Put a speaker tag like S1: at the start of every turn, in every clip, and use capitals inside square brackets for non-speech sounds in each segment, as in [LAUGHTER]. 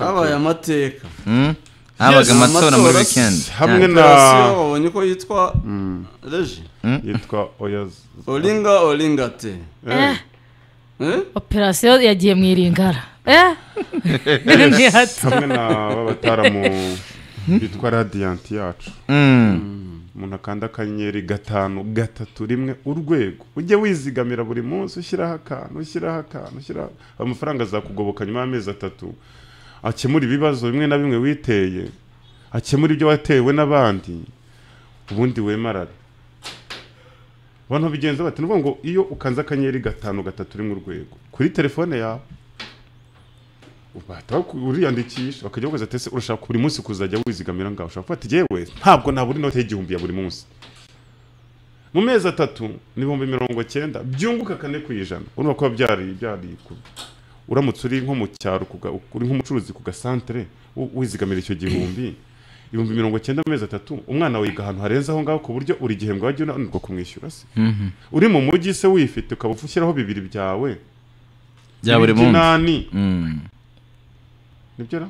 S1: habaye amateka
S2: hmm? habaga amatora muri wikendi hamwe na wabonye
S1: uko yitwa reji yitwa oyazi oringa oringa te
S3: operasiyo yagiye mu iringara hamwe na bataramu
S2: bitwa radiyanti yacu umuntu akanda akanyenyeri gatanu gatatu rimwe urwego ujye wizigamira buri munsi ushyiraho akantu ushyiraho akantu ushyiraho amafaranga azakugoboka nyuma y'amezi atatu akemura ibibazo bimwe na bimwe witeye akemura ibyo watewe n'abandi ubundi wemarare abantu bigenza bati ni ngo iyo ukanze akanyenyeri gatanu gatatu uri mu rwego kuri telefone yawe uriyandikisha bakajya bakoze tese urashaka buri munsi kuzajya wizigamira ngaho ushobora kuba yewe ntabwo nabura inoti y'igihumbi ya buri munsi mu mezi atatu n'ibihumbi mirongo cyenda byunguka kane ku ijana urumva kuba byari byari uramutse uri nko mu cyaro uri nk'umucuruzi ku gasantere wizigamira icyo gihumbi ibihumbi mirongo cyenda mezi atatu umwana wiga ahantu harenze aho ngaho ku buryo uri gihembwe wagiye unanirwa kumwishyura se mhm. uri mu mujyi se wifite ukaba ushyiraho bibiri byawe bya buri munsi mm. nibyo ra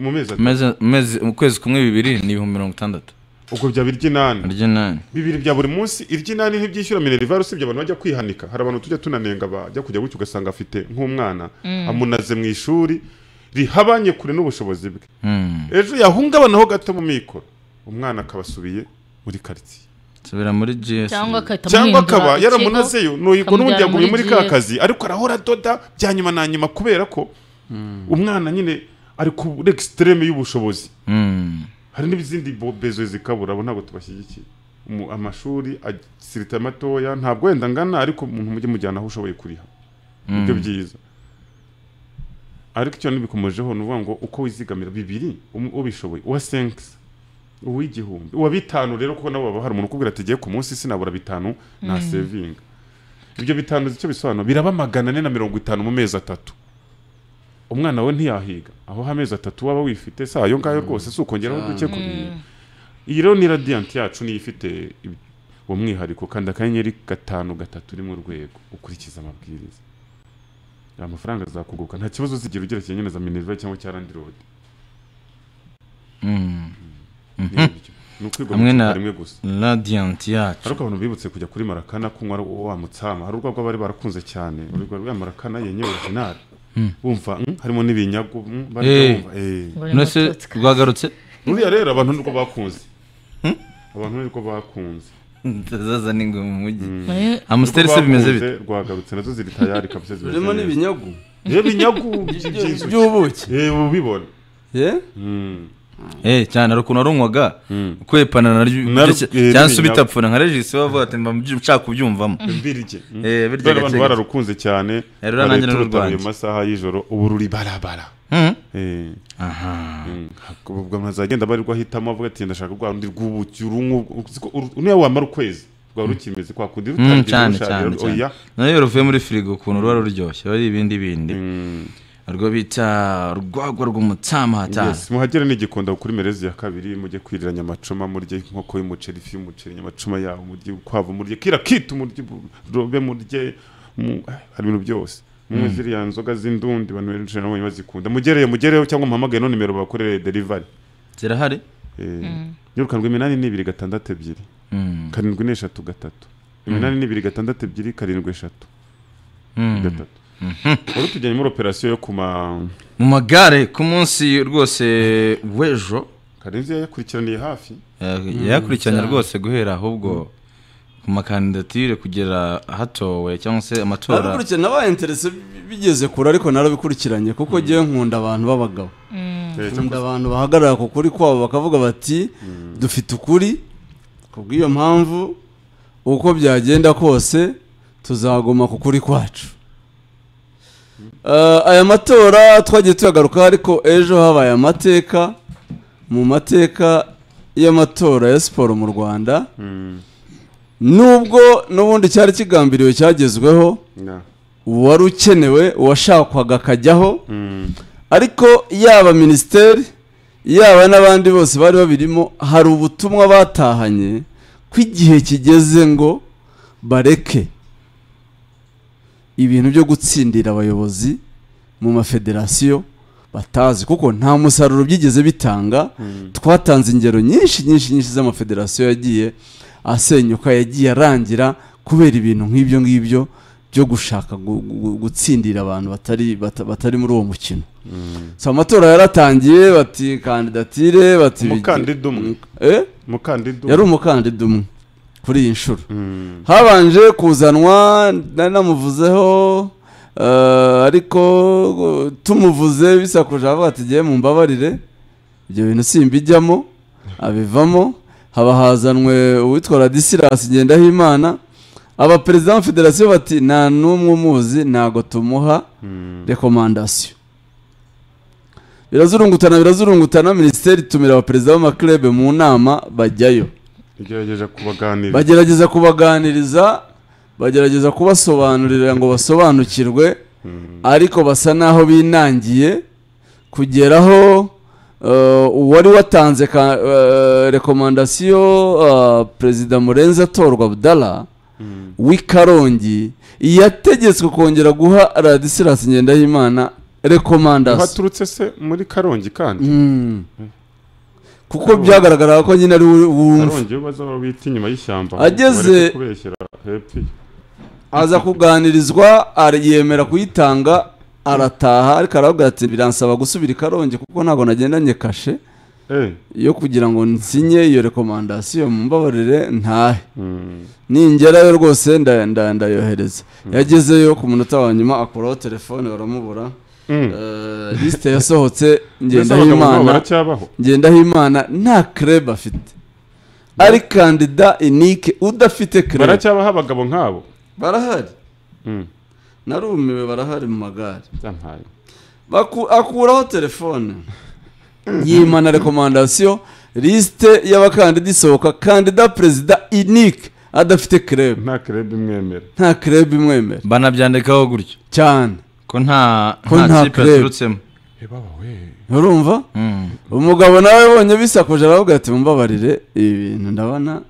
S2: mu mezi atatu
S4: mu kwezi kumwe bibiri ni ibihumbi mirongo itandatu ubwo byaba iry'inani
S2: bibiri bya buri munsi iry'inani ntibyishyura minerivare usibye abantu bajya kwihanika hari abantu tujya tunanenga bajya kujya gutyo ugasanga afite nk'umwana mm. amunaze mu ishuri rihabanye kure n'ubushobozi bwe mm. ejo yahungabanaho gato mu mikoro umwana akaba asubiye muri karitsiye
S4: cyangwa akaba yaramunazeyo nuyiko n'ubundi yaguye muri ka kazi
S2: ariko arahora adoda bya nyuma na nyuma kubera ko mm. umwana nyine ari ku egisitereme y'ubushobozi hari n'izindi bezo zikabura abo ntabwo tubashyigikiye amashuri asirita matoya ntabwo wenda angana ariko umuntu mujye mujyana aho ushoboye kuriha mm. ibyo byiza ariko icyo ntibikomejeho ni ukuvuga ngo uko wizigamira bibiri um, ubishoboye uwa senkisi uw'igihumbi uwa bitanu rero kuko nabo baba hari umuntu ukubwira ati ku munsi sinabura bitanu na mm. sevinga ibyo bitanu icyo bisobanura biraba magana ane na mirongo itanu mu mezi atatu umwana we ntiyahiga aho amezi atatu waba wifite si ayo ngayo mm. rwose si ukongeraho duke ku bintu iyi rero ni radiyanti yacu niyo ifite uwo mwihariko kandi akanyenyeri gatanu gatatu uri mu rwego ukurikiza amabwiriza amafaranga azakugoboka nta kibazo uzigira ugerekeye nyine za minerivare cyangwa cya randi
S4: mm. mm. mhm. hamwe na radiyanti yacu ariko
S2: abantu bibutse kujya kuri marakana kunywa wa mutsama hari rwaba bari barakunze cyane urwagwa rwa marakana yenyewe orijinali Hmm. bumva hmm? harimo n'ibinyagu hmm? eh.
S4: mwese rwagarutse
S2: uriya rero abantu niko bakunze abantu niko bakunze ndazaza n'ingwe mu mujyi amusiteri se bimeze bite rwagarutse nazo ziri tayari kabisa zimeze zirimo n'ibinyagu ibinyagu eh, [LAUGHS] by'ubuki
S4: eh, ubibona cyane hari ukuntu warunywaga kwepana cyangwa se ubitapfuna nka regisi bavuga ati mba nshaka kubyumvamo birya
S2: abantu bararukunze cyane nanjye narurwanya amasaha y'ijoro ubururi ruri barabara aha ubwo azagenda abarirwa ahitamo avuga ati ndashaka rwa rundi rw'ubuki niyo wamara ukwezi rwaba rukimeze kwa kundi rutangiye cyane oya
S4: nayo ruvuye muri firigo ukuntu ruba ruryoshye ari ibindi bindi rwo bita urwagwa rw'umutsama hatanu muhagere n'igikunda kuri merezi ya kabiri mujye kwiriranya amacuma murye
S2: inkoko y'umuceri ifi y'umuceri amacuma yawo murye ukwavu murye kira kitu murye robe murye eh, hari ibintu byose mm. mwe ziriya nzoga z'indundi abantu benshi nabonye bazikunda mugereye mugereyeho cyangwa muhamagaye no nimero bakorere derivari zirahari eh, mm. yirukanwa iminani n'ibiri gatandatu ebyiri mm. karindwi n'eshatu gatatu iminani n'ibiri gatandatu ebyiri karindwi eshatu gatatu Mhm. muri tujyanye muri operasiyo yo ku mu magare
S4: ku munsi rwose w'ejo karenzi yayakurikiraniye hafi yayakurikiranye mm, rwose guhera ahubwo mm. ku makandidatire kugera hatowe cyangwa se amatora abakurikirana
S1: nabaye interese bigeze kure ariko narabikurikiranye kuko ngewe mm. nkunda abantu b'abagabo eh, nkunda abantu bahagarara ku kuri kwabo bakavuga bati dufite ukuri ku bw’iyo mpamvu uko byagenda kose tuzaguma ku kuri kwacu Eh, aya matora twagiye tuyagarukaho ariko ejo habaye amateka mu mateka y'amatora ya siporo mu rwanda nubwo n'ubundi cyari kigambiriwe cyagezweho uwari ukenewe uwashakwaga akajyaho ariko yaba minisiteri yaba n'abandi bose bari babirimo hari ubutumwa batahanye ko igihe kigeze ngo bareke ibintu byo gutsindira abayobozi mu mafederasiyo batazi kuko nta musaruro byigeze bitanga hmm. twatanze ingero nyinshi nyinshi nyinshi z'amafederasiyo yagiye asenyuka yagiye arangira kubera ibintu nk'ibyo ngibyo byo gushaka gutsindira abantu batari batari muri uwo mukino hmm. amatora yaratangiye bati kandidatire bati umukandida umwe eh? yari umukandida umwe kuri iyi nshuro hmm. habanje kuzanwa namuvuzeho eh, ariko tumuvuze bisakuje avuga ati ngewe mumbabarire ibyo bintu simbijyamo abivamo haba hazanwe uwitwa radisirasi ngendahimana abaperezida wa federasiyo bati nta n'umwe umuzi ntabwo tumuha hmm. rekomandasiyo birazurungutana birazurungutana minisiteri itumira abaperezida b'amakirebe mu nama bajyayo bagerageza kubaganiriza bagerageza kubaganiriza bagerageza kubasobanurira ngo basobanukirwe hmm. ariko basa n'aho binangiye kugeraho uh, uwari watanze uh, rekomandasiyo uh, perezida murenzi atorwa budara hmm. w'i karongi yategetswe kongera guha radisirasi ngendahimana rekomandasiyo
S2: baturutse se muri karongi kandi hmm. kuko byagaragaraga ko nyine ari wumva
S1: inyuma y'ishyamba ageze aza kuganirizwa yemera kuyitanga arataha ariko aravuga ati biransaba gusubira i kuko ntabwo nagendanye kashe eh. yo kugira ngo nsinye iyo rekomandasiyo mumbabarire ntahe hmm. ningerayo rwose ndayohereza hmm. yagezeyo ku munota wa nyuma akuraho telefone baramubura Mm. Eh, lisite yasohotse [LAUGHS] ngendahimana nta kereba afite ari kandida inike udafite kereba baracyabaho abagabo nk'abo barahari mm. narumiwe barahari mu magare akuraho telefone yimana rekomandasiyo lisite y'abakandida isohoka kandida perezida inike adafite kereba nta kereba imwemera nta kereba imwemera banabyandikaho gutyo cyane
S4: ko nta nta kipe urumva
S1: umugabo nawe ubonye bisakoje aravuga ati mumbabarire ibi bintu ndabona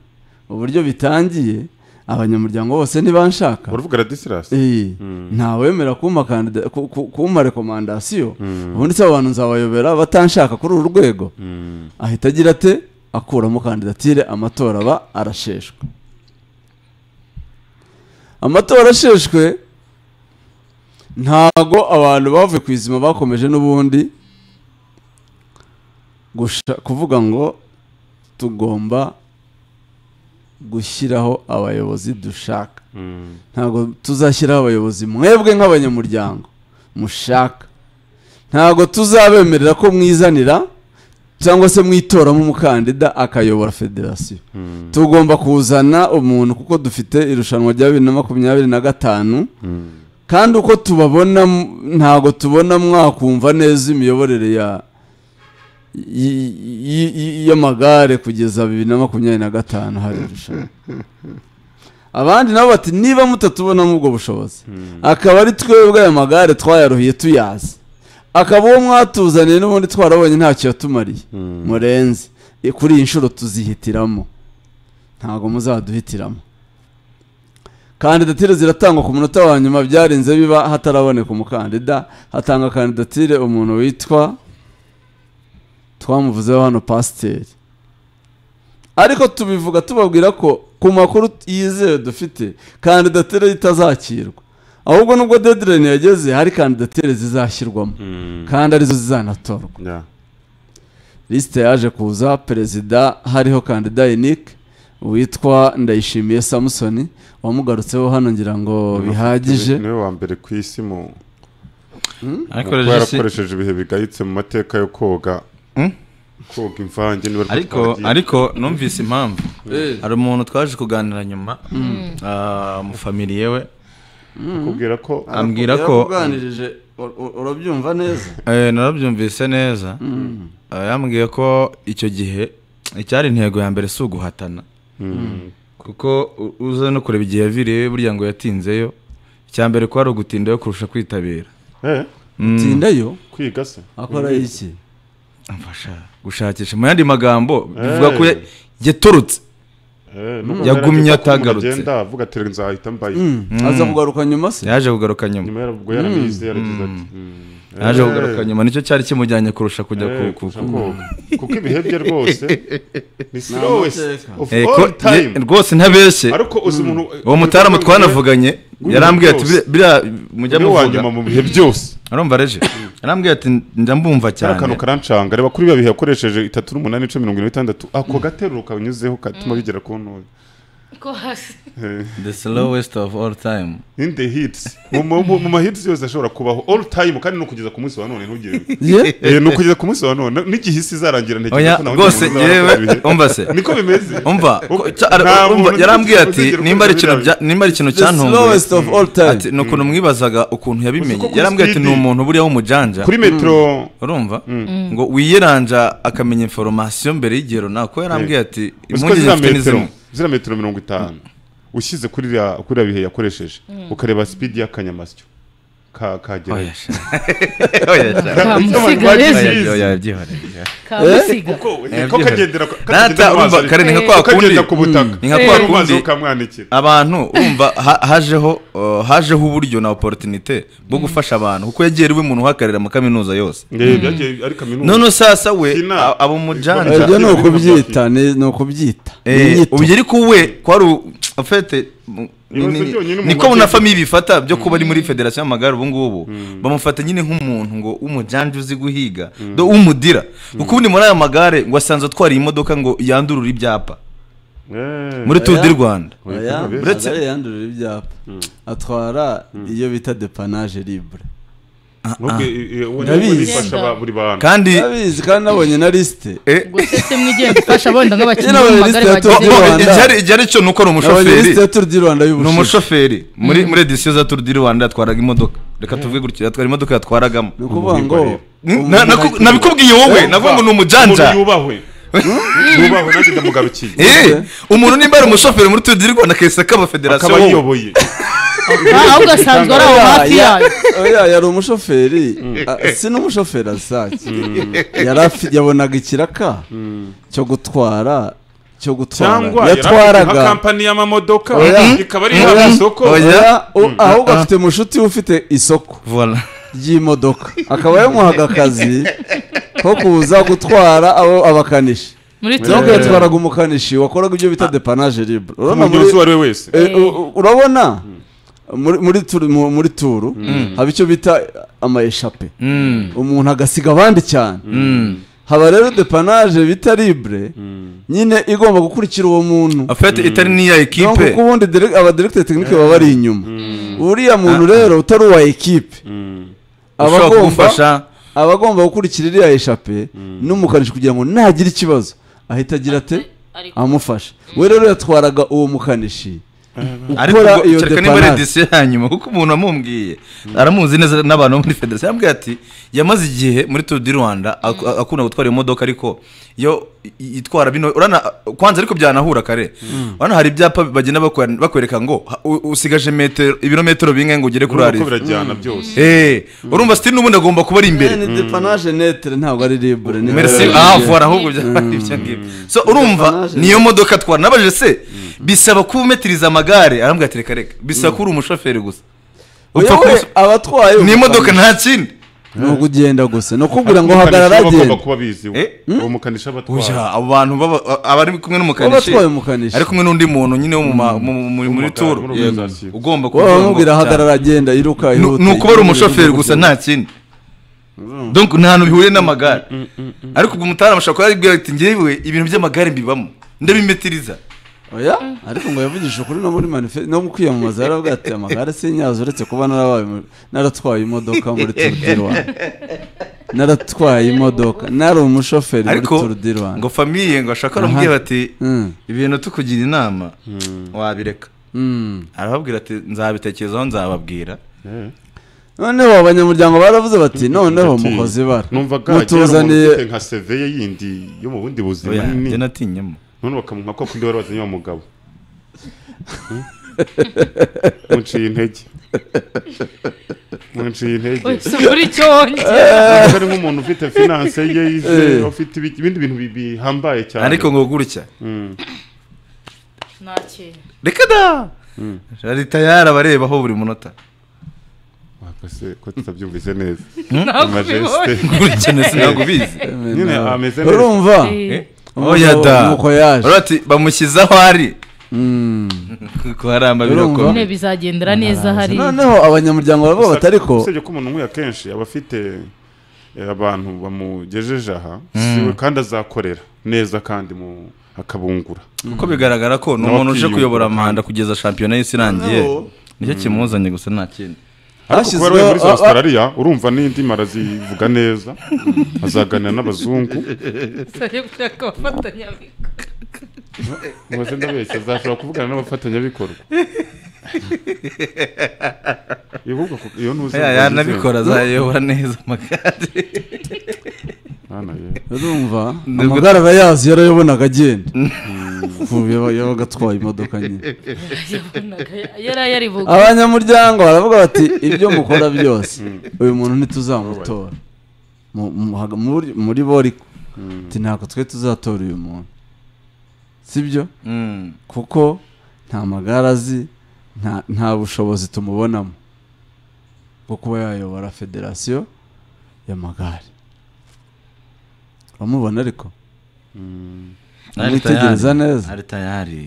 S1: uburyo bitangiye abanyamuryango bose ntibanshaka uruvuga radisilasi hmm. ntawemera kumpa rekomandasiyo hmm. ubundi se abantu nzabayobera batanshaka kuri uru rwego hmm. ahita agira ate akuramo kandidatire amatora aba arasheshwe amatora arasheshwe ntago abantu bavuye ku izima bakomeje n'ubundi kuvuga ngo tugomba gushyiraho abayobozi dushaka hmm. ntabwo tuzashyiraho abayobozi mwebwe nk'abanyamuryango mushaka ntabwo tuzabemerera ko mwizanira cyangwa se mwitoramo umukandida akayobora federasiyo hmm. tugomba kuzana umuntu kuko dufite irushanwa rya bibiri na makumyabiri na gatanu hmm. kandi uko tubabona ntabwo tubona mwakumva neza imiyoborere ya y'amagare kugeza bibiri na makumyabiri na gatanu hari irushanwa abandi nabo bati niba mutatubonamo ubwo bushobozi hmm. akaba ari twebwe aya magare twayaruhiye tuyazi akaba uwo mwatuzaniye n'ubundi twarabonye ntacyo yatumariye hmm. murenze eh, kuri iyi nshuro tuzihitiramo ntabwo muzaduhitiramo kandidatire ziratangwa ku munota wa nyuma byarinze biba hataraboneka umukandida hatanga kandidatire umuntu witwa twamuvuzeho hano pasiteri ariko tubivuga tubabwira ko ku makuru yizewe dufite kandidatire itazakirwa ahubwo nubwo dedireni yageze hari kandidatire zizashyirwamo hmm. kandi arizo zizanatorwa lisite yaje kuza perezida hariho kandida enike witwa ndayishimiye samusoni wamugarutseho hano ngira ngo bihagije niwe wa mbere ku isi mu
S3: hmm?
S2: yarakoresheje ibihe bigayitse mu
S4: mateka yo koga hmm? koga imvange ariko ariko numvise impamvu hmm. eh. hari umuntu twaje kuganira nyuma ah, famiriye yewe akubwira ko ambwira ko
S1: urabyumva neza
S4: eh, narabyumvise neza ah, yambwiye ko icyo gihe icyari intego ya mbere si uguhatana kuko uza no kureba igihe yaviriye burya ngo yatinzeyo icya mbere ko hari ugutindayo kurusha kwitabira eh? mm. gutindayo
S2: kwiga se akora iki
S4: amfasha gushakisha mu yandi magambo eh. bivuga ko yaturutse eh, yagumye atagarutse avuga ati nzahita mbaye mm. Mm. aza kugaruka nyuma se yaje kugaruka nyuma ubwo yaranize yaragize ati hmm. naje eh. kugaruka nyuma nicyo cyari kimujyanye kurusha kujya eh, kuko ibihe bye rwose [LAUGHS] ni slowest of eh, all rwose ntabeshye hmm. uwo mutarama twanavuganye yarambwiye ati biriya mujya muvuga mu bihe byose arumva reje hmm. arambwiye ati njya mbumva
S2: cyane akantu karancanga reba kuri biba bihe yakoresheje itatu n'umunani icumi mirongo itandatu ako hmm. gateruro kanyuzeho katuma bigera ku ntoya
S3: [LAUGHS]
S4: the slowest of all time in the
S2: hits mu ma hits yose ashobora kubaho all time kandi no kugeza ku munsi wa none ntugire eh, ni ukugeza ku munsi wa none n'igihe isi izarangira ntekereza ko nawe rwose yewe umva se niko bimeze
S4: umva yarambwiye ati nimba ari ikintu cyantunguye ati ni ukuntu mm. mwibazaga ukuntu yabimenye yarambwiye ati ni umuntu buriya w'umujanja kuri metero mm. urumva mm. ngo wiyeranja akamenya inforomasiyo mbere y'igihe runaka yarambwiye eh. ati impungenge mfite n'izimwe zira metero mirongo itanu ushyize kuri kuriya bihe yakoresheje mm. ukareba
S2: sipidi y'akanyamasyo
S4: abantu umva hajeho hajeho uh, uburyo na oporutinite bwo mm. gufasha abantu kuko yagiye iwe umuntu uhagararira mu kaminuza yose eh,
S2: mm.
S4: none sasa we abo mujanja eh, ibyo ni ukubyita
S1: ni ukubyita eh, ubwo
S4: ariko we kwari ufite niko bunafami bifata byo kuba ari muri mm. federasiyo y'amagare ubu ngubu mm. bamufata nyine nk'umuntu ngo w'umujyanju uzi guhiga mm. do w'umudira kuko muri aya magare ngo asanzwe atwara imodoka ngo yandurure ibyapa
S1: eh. muri turu di rwanda uretse yandurura ibyapa atwara iyo bita depanaje libure Ah, ah. kandi ndabizi kandi nabonye na lisite gusa
S3: se
S4: ni uko ni umushoferi ni umushoferi muri hmm. edisiyo za turu di rwanda yatwaraga imodoka reka hmm. tuvuge gutya yatwara imodoka yatwaragamo ni ukuvuga ngo nabikubwiye wowe eh. navuga ngo ni umujanja nubahwe
S2: hmm? nanjye
S4: eh. umuntu nimba ari umushoferi muri turu di rwanda akaba federasiyo wowe
S1: ahubwo asanzwe ari aho hafi yayo yari umushoferi si n'umushoferi asake yabonaga ikiraka mm. cyo gutwara cyo gutwara yatwaraga nka kampani
S2: y'amamodoka mm. ikaba ari isoko mm. ahubwo
S1: afite mushuti ufite isoko ry'imodoka akaba yamuhaga akazi ko kuza gutwara abo abakanishi ntabwo yatwaraga umukanishi wakoraga ibyo bita ah. depanaje libre urabona muri turu mm. haba icyo bita amayeshape mm. umuntu agasiga abandi cyane mm. haba rero depanaje bita libure nyine igomba gukurikira uwo muntu afite itari n'iya ekipe kuko ubundi abadiregiteri tekinike eh. baba bari inyuma uriya muntu ah. rero utari uwa ekipe aba agomba gukurikira iriya eshape n'umukanishi kugira ngo nagira ikibazo ahita agira ate amufasha we rero yatwaraga uwo mukanishi kereka niba ari edisiyo
S4: ya nyuma kuko umuntu amumbwiye mm. aramuzi neza n'abantu bo muri federasiyo yambwiye ati yamaze igihe muri turu di rwanda mm. akunda gutwara imodoka ariko yo itwara bino kwanza ariko byanahura kare mm. urabona hari ibyapa bagenda bakwereka ngo usigaje metero ibirometero bingahe ngo ugere kuri ariyo birajyana byose urumva sitiri n'ubundi agomba kuba ari imbere eh, ni depanaje netere ntabwo ari ribure ni ah, vora ahubwo byaba ibyo ngibyo urumva niyo modoka atwara nabajije se bisaba kuba umetiriza amagare amagare arambwira ati reka reka bisa ko mm. umushoferi gusa
S1: abatwaye ni imodoka nta kindi ni ukugenda gusa ni ukubwira ngo hagarara
S2: agenda eh? uwo hmm? mukanishi aba atwaye abo bantu aba ari kumwe n'umukanishi ari kumwe n'undi muntu nyine wo muri turu ugomba kuba wamubwira hagarara
S4: agenda yiruka ni ukuba ari umushoferi gusa nta kindi
S1: hmm. donko
S4: nta bihuriye n'amagare hmm, ariko ubwo umutara ashobora kuba ati ngewe ibintu by'amagare mbibamo ndabimetiriza
S1: oya ariko ngo yavugishije ukuri no muri manifeste no mu kwiyamamaza yaravuga ati amagare si nyazo uretse kuba naratwaye imodoka muri turu naratwaye imodoka nari umushoferi muri turu ngo famiye
S4: ngo ashaka aramubwira ati hmm. ibintu tukugira inama hmm. wabireka hmm. arababwira ati nzabitekerezaho nzababwira
S1: noneho abanyamuryango baravuze bati noneho mukoze ibara mutuzaniye
S2: nka seveye yindi yo mu bundi buzima nini natinyamo none bakamuha ko kundi bari bazanye mugabo hmm? munciye intege munciye intege muri cyo ari nk'umuntu ufite finance ye yize eh. ufite ibindi bintu bihambaye cyane ariko ngo
S4: gutya hmm. reka da leta hmm. yarabareba aho buri munota wakase ko tutabyumvise neza amajeste nkurikije
S1: sinagubizi nyine ameze neza urumva eh. oya da
S4: urati bamushyize aho ari kuko hari amabiro nyine
S3: bizagendera neza hari noneho
S4: abanyamuryango barabwo batari ko
S2: usibye ko umuntu unyweye akenshi aba afite abantu bamugejeje aha kandi azakorera neza kandi mu
S4: akabungura kuko bigaragara ko ni umuntu uje kuyobora amahanda kugeza shampiyona y'isi irangiye nicyo kimuzanye gusa nta kindi
S2: ariko kubera uri muri australia urumva n'indimi arazivuga neza azaganira n'abazungu mubaze ndabeshya azashobora kuvugana n'abafatanyabikorwa iyo ntuzi yanabikora azayobora neza amagare
S1: urumva amagare aba yazi yarayobonaga agenda [LAUGHS] yabaga atwaye imodoka nke
S3: [LAUGHS] abanyamuryango
S1: baravuga bati ibyo mukora byose uyu muntu ntituzamutora muri bo ariko ntabwo twe tuzatora uyu muntu sibyo mm. kuko nta magare azi nta bushobozi tumubonamo bwo kuba yayobora federasiyo y'amagare uramubona ariko mm. mwitegereza neza ari
S4: tayari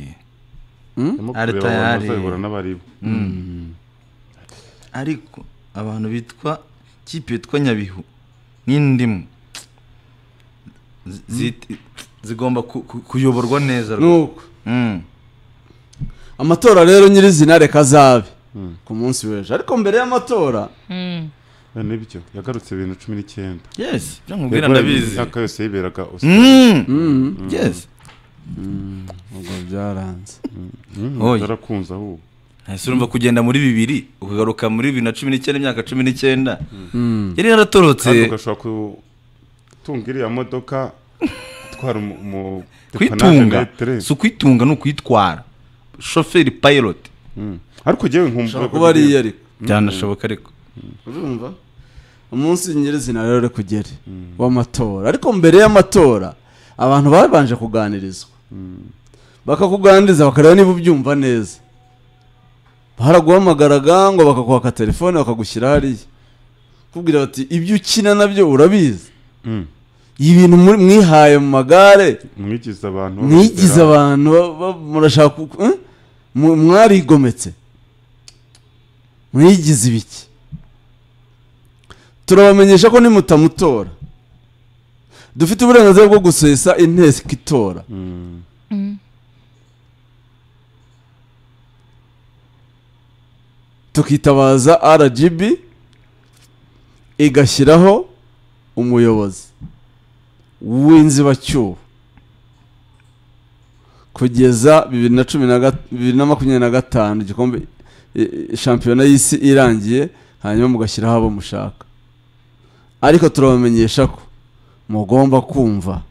S4: ari tayari ariko abantu bitwa kipe yitwa nyabihu n'indimu zigomba kuyoborwa neza nuko
S1: amatora rero nyirizina reka azabe ku munsi w'ejo ariko mbere y'amatora eh, nibyo yagarutse ibintu cumi n'icyenda yesi byo mubwira
S4: ndabizi imyaka yose yiberaga yesi Mm, ubwo byaranze mm. Mm, barakunze ahubwo ese eh, urumva kugenda muri bibiri ukagaruka muri bibiri na cumi n'icyenda imyaka cumi n'icyenda yari yaratorotse kandi ugashobora gutunga iriya modoka itwara kwitunga si ukwitunga ni ukwitwara shoferi payiroti
S2: ariko ngewe nkumva kuba ariyo ariko
S1: byanashoboka ariko urumva umunsi nyirizina rero kugera w'amatora ariko mbere y'amatora abantu babanje kuganirizwa bakakuganiriza bakareba niba ubyumva neza baraguhamagaraga ngo bakakwaka telefone bakagushyira hariya kubwira bati ibyo ukina nabyo urabizi mm. ibintu mwihaye mu magare
S2: mwigize abantu mwigize
S1: abantu murashaka eh? mwarigometse mwigize ibiki turabamenyesha ko nimutamutora dufite uburenganzira bwo gusesa inteko itora mm. tukitabaza rgb igashyiraho umuyobozi w'inzibacyuho kugeza bibiri na makumyabiri na gatanu igikombe shampiyona y'isi irangiye hanyuma mugashyiraho abo mushaka ariko turabamenyesha ko mugomba kumva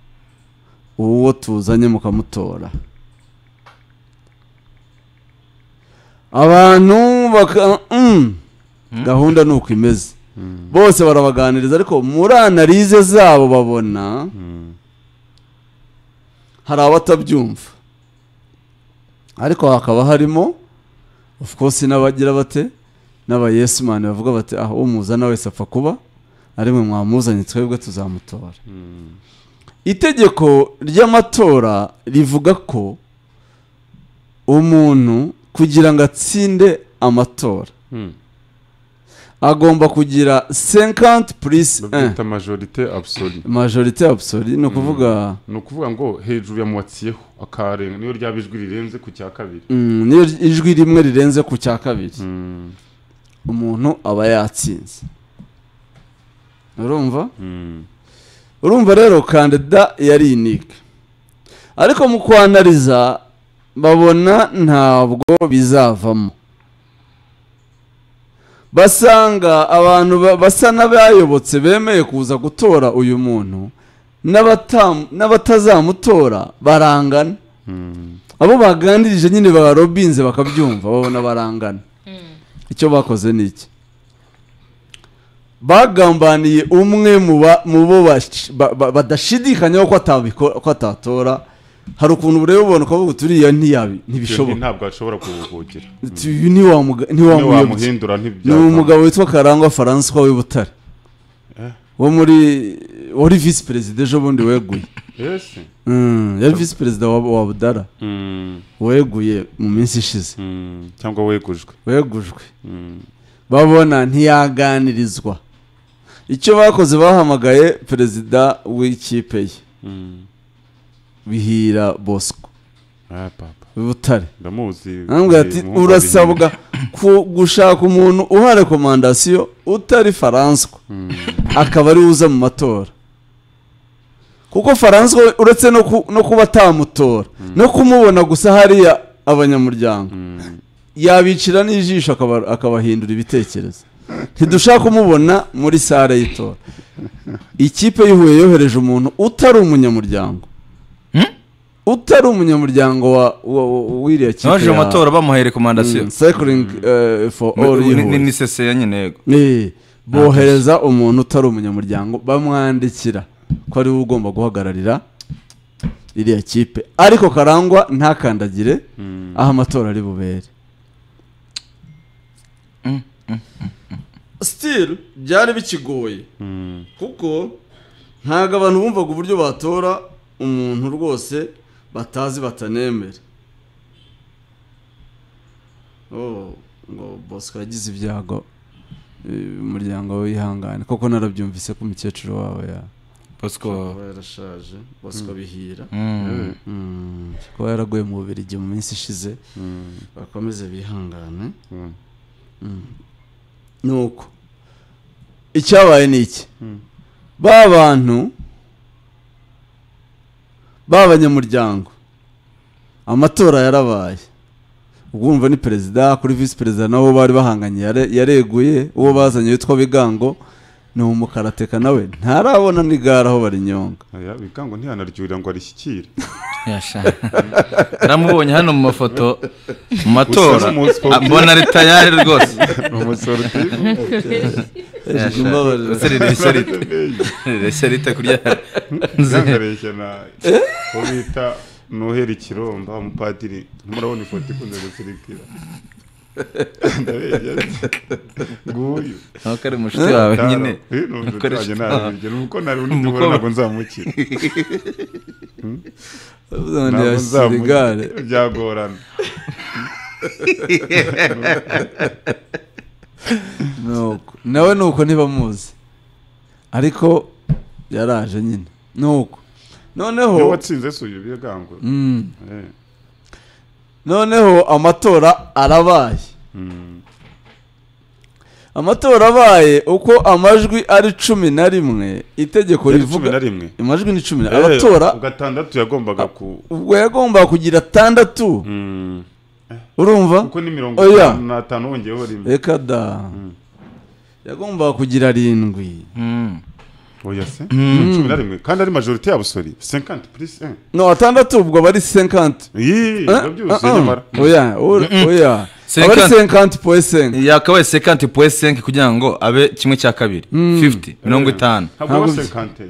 S1: uwo tuzanye mukamutora abantu baka mm, hmm? gahunda ni uko imeze hmm. bose barabaganiriza ariko muri analize zabo babona hmm. hari abatabyumva ariko hakaba harimo of course n'abagira bate n'abayesimani bavuga bati aho umuzana wese apfa kuba na mwamuzanye twebwe tuzamutora hmm. itegeko ry'amatora rivuga ko umuntu kugira ngo atsinde amatora hmm. agomba kugira cinquante plus babyita majorite abusori majorite abusori ni ukuvuga hmm.
S2: ni ukuvuga ngo hejuru yamuwatsiyeho akarenga niyo ryaba ijwi rirenze ku cya kabiri
S1: niyo ijwi rimwe rirenze ku cya kabiri umuntu aba yatsinze urumva hmm. urumva rero kandida yari inike ariko mu kwanariza babona ntabwo bizavamo basanga abantu basa n'abayobotse bemeye kuza gutora uyu muntu n'abatazamutora barangana hmm. abo baganirije nyine barobinze bakabyumva babona barangana hmm. icyo bakoze ni iki bagambaniye umwe mu bo badashidikanya ko atatora hari ukuntu ureba ubona ukavuga turiya ntiyabi ntibishoboka ntabwo
S2: ashobora kuwugira ntiwamuhindura ni umugabo
S1: witwa karangwa faransa w'i butare eh? wo muri wari visi perezida ejo bundi weguye mm, yari visi perezida wa budara mm. weguye mu minsi ishize mm. cyangwa wegujwe wegujwe babona ntiyaganirizwa icyo bakoze bahamagaye perezida w'ikipe ye bihira bosco ah, butare ati urasabwa gushaka umuntu uha rekomandasiyo utari faranswa hmm. akaba ari uza mu matora kuko faranswa uretse no kuba atamutora hmm. no kumubona gusa hariya abanyamuryango hmm. yabicira n'ijisho akabahindura ibitekerezo ntidushaka kumubona muri sale y'itora ikipe y'ihuye yohereje umuntu utari umunyamuryango hmm? utari umunyamuryango wa
S4: wiriya kipe yaje mu matora bamuhereka mandasiyo hmm, sayikiringi
S1: hmm. eh, oru y'ihuye ni sese ya nyine bohereza ah, umuntu utari umunyamuryango bamwandikira ko ariwe ugomba guhagararira iriya kipe ariko karangwa ntakandagire aho amatora ari bubere sitiri byari bikigoye hmm. kuko ntabwo abantu bumvaga uburyo batora umuntu rwose batazi batanemera oh, ngo bosco yagize ibyago eh, umuryango we wihangane koko narabyumvise ko umukecuru wabo ya bosco yarashaje bosco hmm. bihira hmm. eh. kuba yaraguye mu bubiri igihe mu minsi ishize bakomeze bihangane nuko icyabaye ni iki hmm. ba bantu b'abanyamuryango amatora yarabaye ubwumva ni perezida kuri visi perezida nabo bari bahanganye yareguye uwo bazanye witwa bigango ni umukarateka nawe ntarabona n'igare aho barinyonga
S2: bikango ntihanaryurira ngo arishyikire namubonye hano mu mafoto mu matora mbona ritayari rwose ni
S4: umusorutifu reserite kurya nzangareshya na ko bita
S2: nuhera ikiromba umupadiri murabona ifoto ikunze gusirikira
S1: nguyu ntabwo ari umushuti wawe nyine umukoresha kuko nari undi mubona ntabwo
S2: nzamukira ntabwo nzamukira byagorana
S1: nawe nuko niba ntibamuzi ariko yaraje nyine nuko uko noneho watsinze
S2: si uyu bigango
S1: noneho amatora arabaye hmm. amatora abaye uko amajwi ari cumi na rimwe itegeko rivuga amajwi ni cumi eh, amatora
S2: gatandatu yagombaga ku ubwo yagombaga
S1: kugira atandatu hmm. urumva kuko ni mirongo oh, itanu n'atanu wongeyeho rimwe reka da hmm. yagombaga kugira arindwi oya se hmm. hm, cumi na rimwe kandi ari majorite y'abasore senkanti purisi en eh. no atandatu ubwo bari senkanti eh? eh, oya oya abari senkanti
S4: poye yakabaye senkanti poye kugira ngo abe kimwe cya kabiri mm. fifuti mirongo itanu ntabwo senkante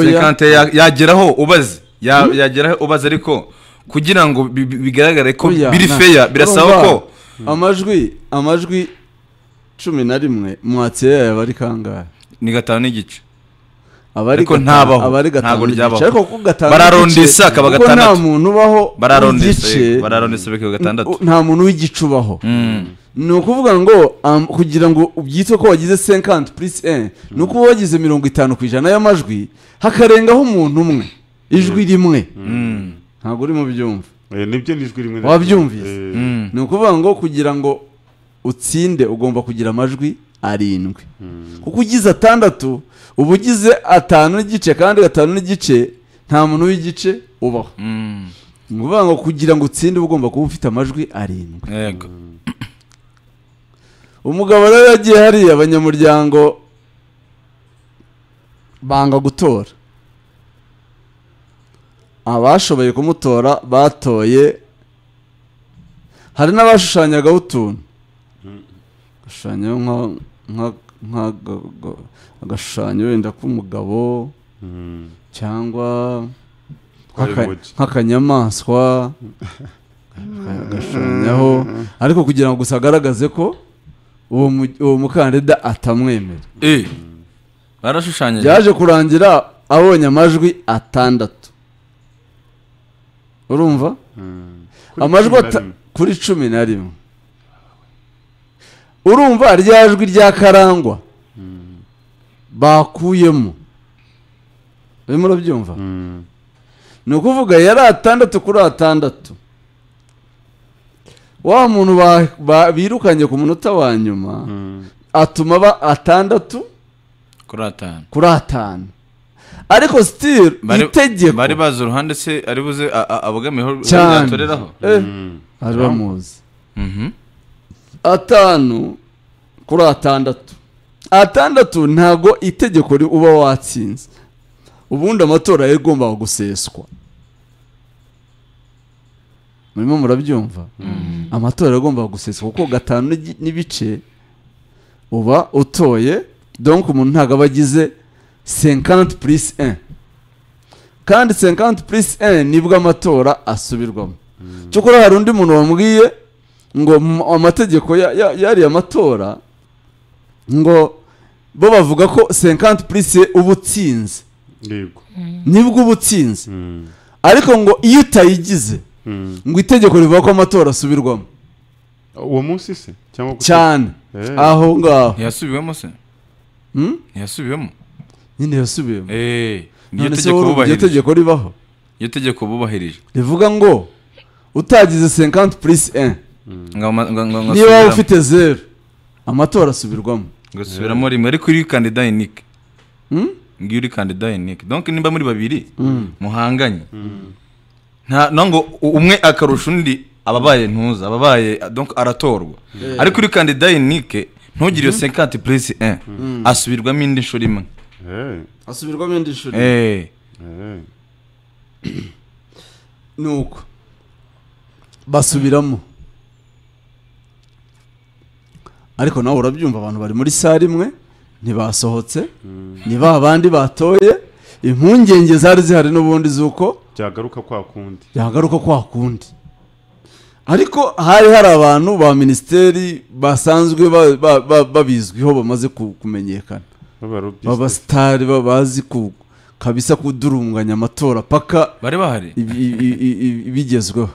S4: senkante yageraho ubaze hmm? yageraho ubaze ariko kugira ngo bigaragare ko biri feya birasaba ko amajwi
S1: amajwi cumi na rimwe mwatsi yayo bari kangahe ni gatanu n'igice ariko ntabaho ntabwo ryabaho bararondesa akaba gatandatu nta muntu ubaho bararondesa bararondesa bikaba gatandatu nta muntu w'igice ubaho ni ukuvuga ngo um, kugira ngo ubyitse ko wagize senkanti purisi eni ni ukuba wagize mirongo itanu ku ijana y'amajwi hakarengaho umuntu umwe ijwi rimwe mm. ntabwo urimo byumva eh, nibyo ni ijwi rimwe wabyumvise eh. mm. ni ukuvuga ngo kugira ngo utsinde ugomba kugira amajwi arindwi hmm. kuko ugize atandatu uba ugize atanu n'igice kandi gatanu n'igice nta muntu w'igice ubaho hmm. ni ukuvuga ngo kugira ngo utsinde uba ugomba kuba ufite amajwi arindwi [CLEARS THROAT] umugabo rero yagiye hariya abanyamuryango banga gutora abashoboye kumutora batoye hari n'abashushanyagaho utuntu gushushanya hmm. nko nk'agashushanyo wenda k'umugabo hmm. cyangwa nk'akanyamaswa agashushanyaho ariko kugira ngo gusa agaragaze ko uwo mukandida atamwemera eh,
S4: barashushanyije byaje
S1: kurangira abonye amajwi atandatu urumva hmm. amajwi kuri cumi na rimwe urumva rya jwi rya karangwa bakuyemo urimo urabyumva ni ukuvuga yari atandatu kuri atandatu wa muntu birukanye ku munota wa nyuma atuma aba atandatu kuri atanu kuri atanu
S4: ariko sitiri itegeko bari bazi uruhande se ari buze abogamiyeho cyane eh, hmm.
S1: ari bamuzi mhm. atanu kuri atandatu atandatu ntago itegeko uba watsinze ubundi amatora yagombaga agomba guseswa murimo murabyumva mm. amatora agomba guseswa kuko gatanu n'ibice uba utoye donk umuntu ntabwo aba agize senkanti purisi e kandi senkanti purisi e nibwo amatora asubirwamo mm. cyokora hari undi muntu wamubwiye ngo amategeko yariya matora ngo bo bavuga ko senkanti purise uba utsinze mm. nibwo uba utsinze mm. ariko ngo iyo utayigize mm. ngo itegeko rivuga ko amatora asubirwamo
S4: uwo munsi se cyane eh. aho ngaho ntiyasubiwemo se ntiyasubiwemo hmm? nyine yasubiwemo eh, none se iryo tegeko ribaho iryo tegeko bubahirije
S1: rivuga ngo utagize senkanti purise eni niba ufite zeru amatora asubirwamo
S4: gasubiramo rimwe ariko uri kandida enike hmm? ngiyo uri kandida enike donke muri babiri hmm. muhanganye hmm. nta ngo umwe akarusha undi ababaye ntuza ababaye aratorwa ariko uri kandida enike ntugire iyo senkati purisi e asubirwamo indi nshuro imwe
S1: asubirwamo indi nshuro imwe eh. ni uko basubiramo ariko nawe urabyumva abantu bari muri sare imwe ntibasohotse ni ba bandi batoye impungenge zari zihari n'ubundi z'uko
S2: byagaruka kwa kundi
S1: byagaruka kwa kundi ariko hari hari abantu ba minisiteri basanzwe babizwiho bamaze kumenyekana b'abasitari bazi ku kabisa kudurunganya amatora paka bari bahari bigezweho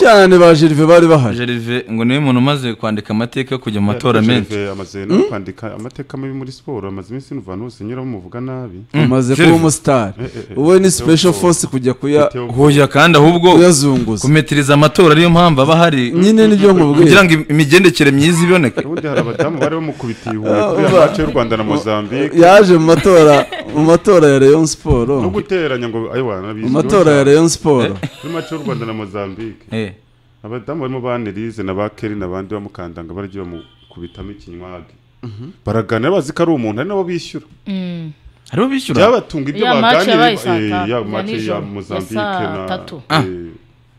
S1: cyane ba jerive bari bahari
S4: jerive ngo niwe muntu umaze kwandika amateka yo kujya mu eh,
S1: matora
S2: menshi amaze no hmm? kwandika amateka mabi muri siporo amaze iminsi n'uva hose nyura bamuvuga nabi hmm.
S1: amaze kuba umusitari eh, eh, ubu ni special force kujya kuya kandi ahubwo kuyazunguza
S4: kumetiriza amatora niyo mpamvu aba ahari nyine nibyo nkubwira kugira ngo imigendekere myiza iboneke ubundi
S2: hari
S1: abadamu bari bamukubitiye
S2: ihuye ah, kubera amace y'u rwanda na mozambique yaje mu
S1: matora mu matora ya leon siporo no
S2: guteranya ngo ayiwa mu matora ya leon siporo muri mace y'u rwanda na mozambique Mozambique eh. abadamu barimo banerize na ba keri n'abandi bamukandanga barya bamukubitamo ikinywage mhm. baraganira bazi ko ari umuntu ari nabo bishyura hariho mm. bishyura byabatunga ibyo baganiriye eh, ya make ya Mozambique na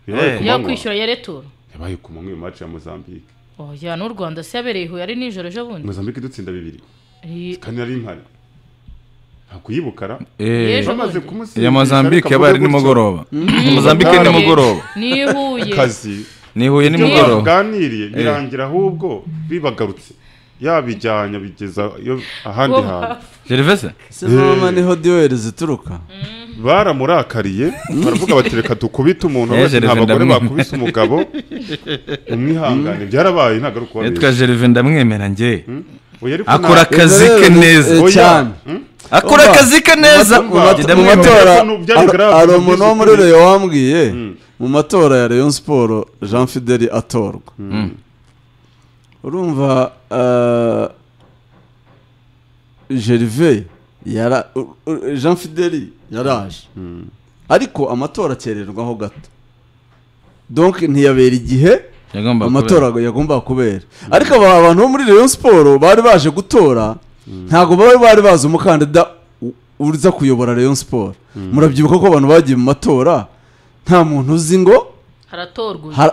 S3: eh, ah. yo kwishyura ya returo
S2: yabaye ku manywa iyo mace ya Mozambique
S3: oya oh, n'u Rwanda se yabereye ihuye ari nijoro ejo bundi Mozambique
S2: idutsinda bibiri kandi ari impari kuyibukara eh. bamaze kumusindisha ya mozambique yabaye nimugoroba mm. [LAUGHS] mozambique nimugoroba nihuye kazi nihuye nimugoroba baganiriye eh. birangira ahubwo bibagarutse yabijyanye abigeza ahandi hantu
S4: gerivese eh. se
S1: niho diyoweri zituruka
S2: mm. baramurakaye baravuga bati reka dukubite umuntu wese bakubise umugabo [LAUGHS] umwihangane byarabaye ntabwo ari ukubabera nitwa
S4: gerivese ndamwemera ngewe akora akazi ke neza akora akazi ke neza mu matora hari umuntu wo muri reyo wambwiye
S1: mu matora ya reyo siporo jean fideli atorwa urumva hmm. eh, gervais jean fideli yaraje hmm. ariko amatora akererwaho gato donke ntiyabera igihe amatora yagombaga kubera ariko aba bantu bo muri Rayon siporo bari baje gutora ntabwo bari bari bazi umukandida uza kuyobora Rayon siporo hmm. murabyibuka ko abantu bagiye mu matora nta muntu uzi ngo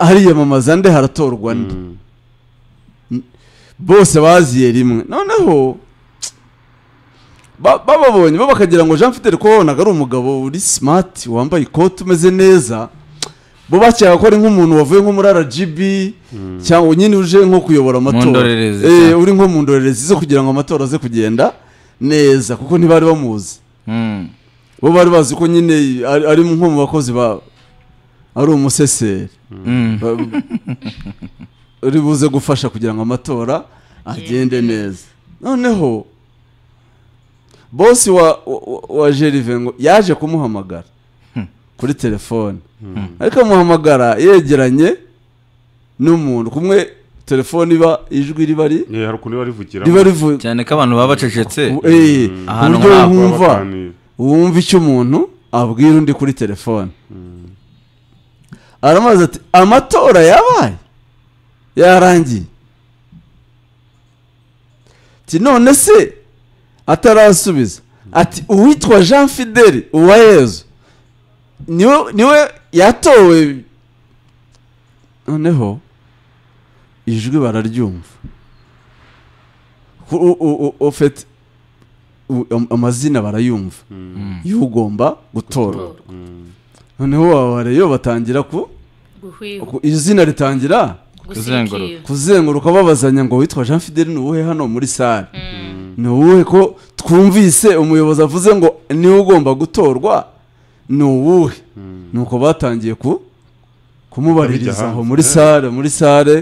S1: hariyamamaza nde haratorwa nde hmm. bose baziye rimwe noneho bababonye bo bakagira ngo jean fidel ko wabonaga ari umugabo uri simati wambaye ikoti umeze neza bo bakeka nk'umuntu wavuye nko muri rgb hmm. cyangwa nyine uje nko kuyobora amatora eh, uri nko mu ndorerezi zo kugira ngo amatora aze kugenda neza kuko ntibari bamuzi hmm. bo bari bazi ko nyine ari nko mu bakozi ba ari umuseseri hmm. [LAUGHS] ribuze gufasha kugira ngo amatora agende neza noneho bosi wa jerive ngo yaje kumuhamagara kuri telefone Hmm. ariko amuhamagara yegeranye n'umuntu kumwe telefone iba ijwi riba ri
S4: eh, riba rivugira cyane ko abantu baba bacecetse eh, hmm. ahantu wumva
S1: wumva icyo umuntu abwira undi kuri telefone hmm. aramaze ati amatora yabaye yarangiye ati none se atarasubiza ati uwitwa jean fidele uwa yezu niwe niwe yatowe noneho ijwi bararyumva ufite amazina barayumva y'ugomba gutorwa noneho yo batangira ku izina ritangira kuzenguruka babazanya ngo witwa jean fidele ni uwuhe hano muri sale ni uwe ko twumvise umuyobozi avuze ngo niwe ugomba gutorwa ni uwuhe nuko batangiye kumubaririza aho muri sare eh. muri sare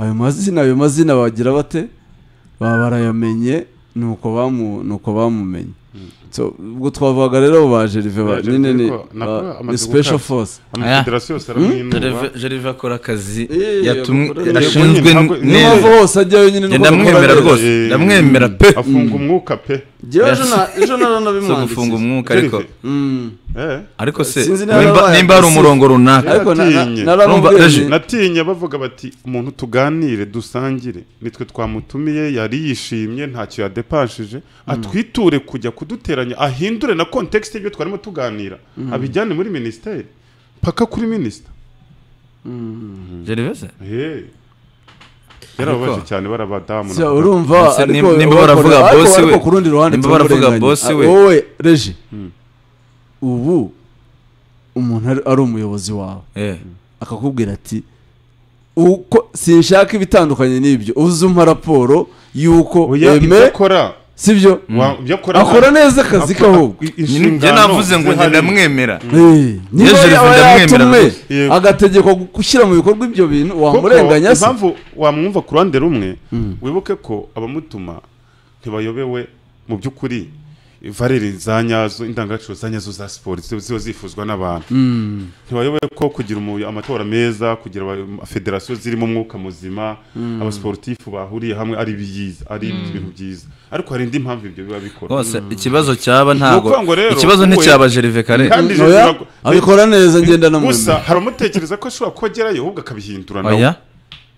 S1: ayo mazina ayo mazina bagira bate baba babarayamenye nuko bamumenye Mm. twavuga rero mu bajerive nyine ni ah, special force amafederasiyo ah. yose aramwinuba hmm?
S4: jerive eh, eh, akora akazi yashinzwe neza hose ajyayo nyine ndamwemera rwose eh, ndamwemera pe afunga mm. umwuka pe ejo naranabimwanditse [LAUGHS] gufunga umwuka
S2: ariko hmm. ariko se nimba hari umurongo runaka natinye bavuga bati umuntu tuganire dusangire nitwe twamutumiye yari yishimye ntacyo yadepashije hmm. atwiture kujya kuri kuduteranya ahindure na kontekisite y'ibyo twarimo tuganira mm-hmm. abijyane muri minisiteri paka kuri minisita gerivese mm-hmm. yarababaje cyane barabadamu urumva nimba baravuga bose we ku baravuga bose ah, we oh, wowe
S1: reji hmm. ubu umuntu ari umuyobozi wawe eh. akakubwira ati uko sinshaka ibitandukanye n'ibyo uzuma raporo y'uko yeme byo akora ah, neza akazi ke njye navuze ngo
S4: ndamwemera niba yaba yatumwe agategekwa
S1: gushyira mu bikorwa ibyo bintu
S4: wamurenganya se impamvu
S2: wamwumva ku ruhande rumwe hmm. wibuke ko abamutuma ntibayobewe mu by'ukuri varere za nyazo indangagaciro za nyazo za siporo ziba zifuzwa n'abantu hmm. ntibayoboye ko kugira amatora meza kugira federasiyo zirimo umwuka muzima hmm. abasiporutifu bahuriye hamwe ari byiza ari hmm. ibintu byiza ariko hari indi mpamvu ibyo biba bikora rwose ikibazo cyaba ntabwo ikibazo nticyaba jerive kare abikora neza ngenda no gusa hari umutekereza ko ashobora kogerayo ahubwo akabihindura nawe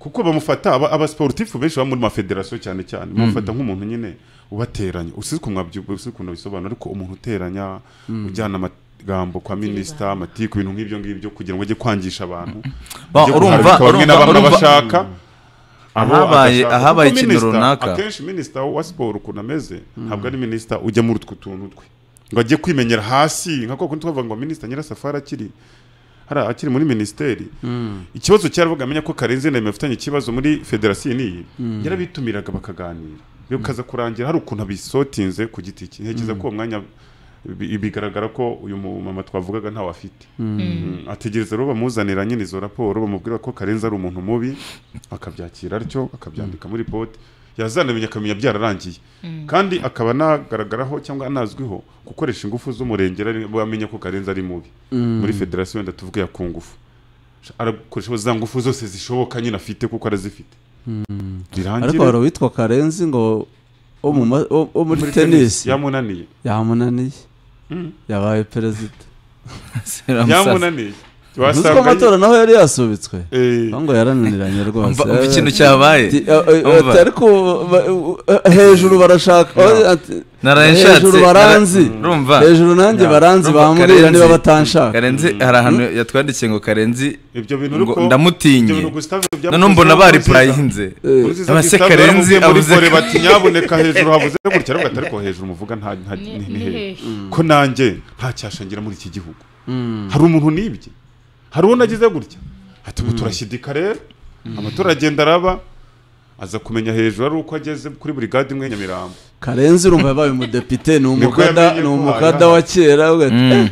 S2: kuko bamufata abasportifu benshi baba muri mafederasiyo cyane cyane hmm. bamufata nk'umuntu nyine ubateranya usize ukuntu bisobanura ariko umuntu uteranya hmm. ujyana amagambo kwa minisita amati ku bintu nk'ibyo ngibyo kugira ngo ajye kwangisha abantu bamwe na bamwe bashaka hmm. ahabaye ikintu runaka akenshi minisita wa siporo ukuntu ameze ntabwo ari minisita ujya muri utwo tuntu twe ngo ajye kwimenyera hasi nka koko twavuga ngo minisita nyirasafari akiri hari akiri muri minisiteri hmm. ikibazo cyaravuga amenya ko karenzi na afitanye ikibazo muri federasiyo n'iyi hmm. yarabitumiraga bakaganira bikaza kurangira hari ukuntu abisotinze ku giti cye ntekereza hmm. ko uwo mwanya bigaragara ko uyu mama twavugaga ntawe afite ategereza rero bamuzanira nyine izo raporo bamubwira ko karenzi ari umuntu mubi akabyakira atyo akabyandika muri bote yazanamenye akamenya byararangiye mm. kandi akaba anagaragaraho cyangwa anazwiho gukoresha ingufu z'umurengera bamenya ko karenzi ari mubi mm. muri federasiyo wenda tuvuge ku ngufu arakoresha za ngufu zose zishoboka nyine afite kuko arazifite
S3: mm.
S1: ariko hari uwitwa karenzi ngo wo muri tenisi yamunaniye yamunaniye yabaye perezida [LAUGHS] yamunaniye uzi ko amatora naho yari yasubitswe ngo yarananiranye rwose umva ikintu cyabaye ariko hejuru barashaka hejuru baranzi hejuru nanjye baranzi bamurira niba batanshaka
S4: karenzi hmm? hari ahantu yatwandikiye ngo karenzi ndamutinye noneho mbona bari purayihinze abase karenzi abuze bati nyaboneka hejuru habuze gutya ariko atari ko
S2: hejuru muvuga nta ko nanjye nta muri iki gihugu hmm. hari umuntu nibye hari uwo nagize gutya ati ubu turashyidika rero mm. amatora agenda araba aza kumenya hejuru ari uko ageze kuri buri gadi imwe nyamirambo
S1: karenzi urumva yabaye umudepite ni [LAUGHS] umukada wa kera mm. eh,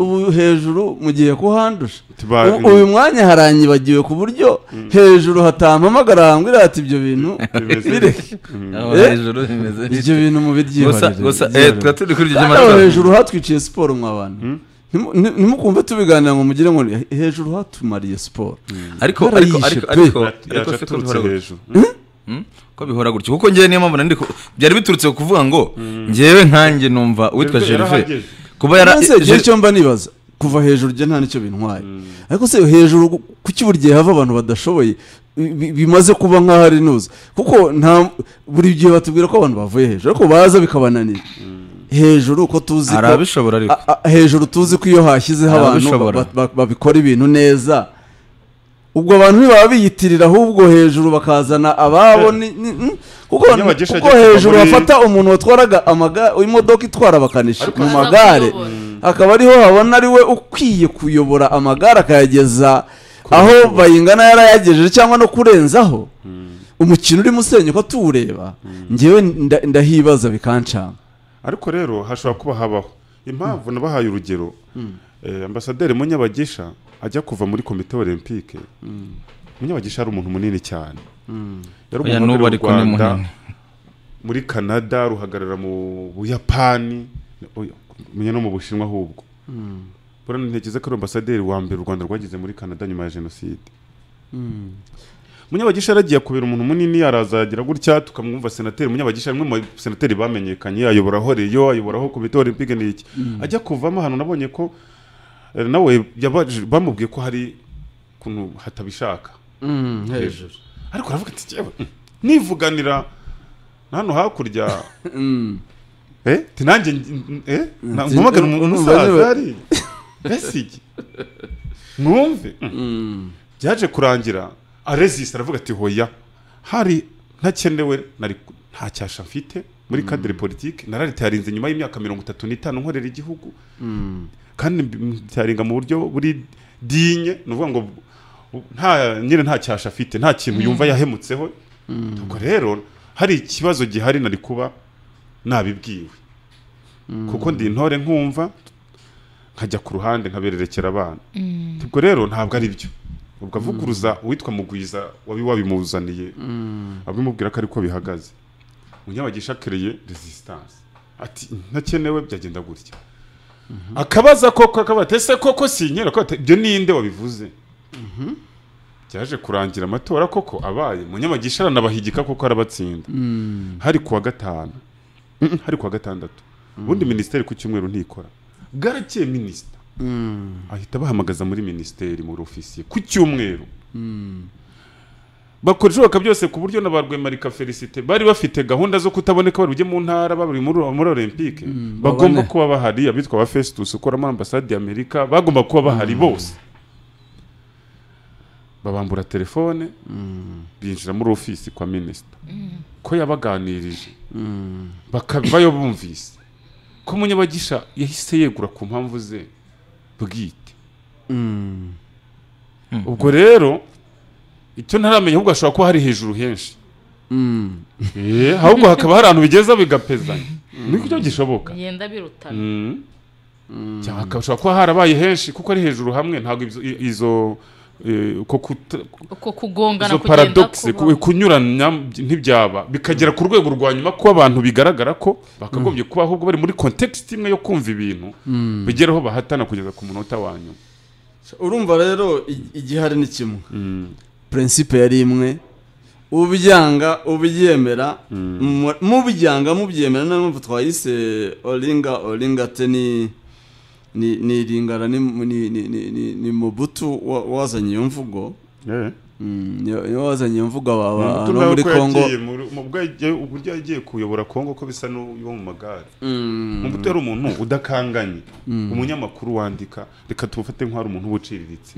S1: ubu hejuru mugiye kuhandusha uyu mwanya haranyibagiwe ku buryo mm. hejuru hatampamagara hambwira ati ibyo bintu bireke [LAUGHS] eh? ibyo bintu mubiryibarire gusa eh, turi kurya hejuru hatwiciye siporo mwa ntimukumve tubiganira ngo mugire ngo hejuru hatumariye
S4: siporo hmm. hmm. ariko ko bihora gutyo kuko ngewe niyo mpamvu nandi byari biturutse kuvuga ngo hmm. ngewe nkanjye numva witwa jerive kuba yara icyo
S1: mba nibaza kuva hejuru njye nta nicyo bintwaye ariko se hejuru kuki buri gihe hava abantu badashoboye bimaze kuba nk'aho ari nuza kuko nta buri gihe batubwira ko abantu bavuye hejuru ariko baza bikabananira hejuru ko tuzi ko hejuru tuzi ko iyo hashyizeho abantu babikora ibintu neza ubwo abantu ntibaba biyitirira ahubwo hejuru bakazana ababo kuko hejuru bafata umuntu watwaraga imodoka itwara abakanishi mu magare hmm. akaba ariho habona ari we ukwiye kuyobora amagare akayageza aho bayingana yarayagejeje cyangwa no kurenzaho hmm. umukino urimo usenyuka tuwureba hmm. ngewe ndahibaza bikancanga
S2: ariko rero hashobora kuba habaho impamvu hmm. nabahaye urugero hmm. eh, ambasaderi munyabagisha ajya kuva muri komite olympique hmm. munyabagisha ari umuntu munini cyane yari umuntu w'u rwanda muri canada ruhagarara mu buyapani no mu bushinwa ahubwo burano ntekereza ko ari ambasaderi wa mbere u rwanda rwagize muri canada nyuma ya jenoside munyabagisha yaragiye kubera umuntu munini arazagira gutya tukamwumva senateri munyabagisha ari umwe mu basenateri bamenyekanye ayoboraho reyo ayoboraho komite olympique ni iki ajya kuvamo ahantu nabonye ko nawe bamubwiye ko hari ukuntu hatabishaka hejuru ariko aravuga ati ngewe nivuganira hano hakurya nanjye mpamagara umusaza ari mbese iki numve byaje kurangira aresisita aravuga ati hoya hari ntakenewe nta cyasha mfite muri kadire mm. politiki nararitarinze nyuma y'imyaka mirongo itatu n'itanu nkorera igihugu mm. kandi mbitaringa mu buryo buri dinye ni ukuvuga ngo nyine nta cyasha afite nta kintu mm. yumva yahemutseho ubwo rero hari ikibazo gihari nari kuba nabibwiwe kuko ndi intore nkumva nkajya ku ruhande nkabererekera abana ubwo rero ntabwo ari byo ukavuguruza avuguruza mm. uwitwa mugwiza wabi wabimuzaniye mm. abimubwira ko ariko bihagaze munyabagisha kereye resistance ati ntakenewe byagenda gutya mm-hmm. akabaza koko akabate se koko sinkera ko ibyo ninde wabivuze mm-hmm. byaje kurangira amatora koko abaye munyamagisha aranabahigika koko arabatsinda mm. hari kuwa gatanu hari kuwa gatandatu ubundi minisiteri ku cyumweru ntikora garakeye minisita Mm. ahita bahamagaza muri minisiteri muri ofisiye ku cyumweru mm. bakora ibishoboka byose ku buryo na ba rwemarika felicite bari bafite gahunda zo kutaboneka bari bujye mu ntara bari muri olympique mm. bagomba kuba bahari abitwa ba fesitusi ukora ambasade Amerika bagomba kuba bahari bose babambura telefone binjira muri ofisi kwa minisita ko yabaganirije bakavayo bumvise ko umunyabagisha yahise yegura ku mpamvu ze bwite ubwo rero icyo ntaramenya ahubwo hashobora kuba hari hejuru henshi ahubwo hakaba hari ahantu bigeza bigapezanya niko cyo gishoboka yenda birutana cyangwa hashobora kuba harabaye henshi kuko ari hejuru hamwe ntabwo izo uko
S3: kugongana paradogisi
S2: kunyuranya ntibyaba bikagera ku rwego rwa nyuma ko abantu bigaragara ko bakagombye kuba ahubwo bari muri kontekisite imwe yo kumva ibintu
S1: bigeraho bahatana kugeza ku munota wa nyuma urumva rero igihari ni kimwe purinsipe yari imwe ubyanga ubyemera mubyanga mubyemera niyo mpamvu twayise oringa oringa teni ni iringara ni mubutu wazanye iyo mvugo eh. mm, iyo wazanye iyo mvugo waba no muri kongo
S2: uburyo yagiye kuyobora kongo ko bisa n'uwo mu magare mubutu mm. yari umuntu udakanganye mm. umunyamakuru wandika reka tubufate nk'aho ari umuntu ubuciriritse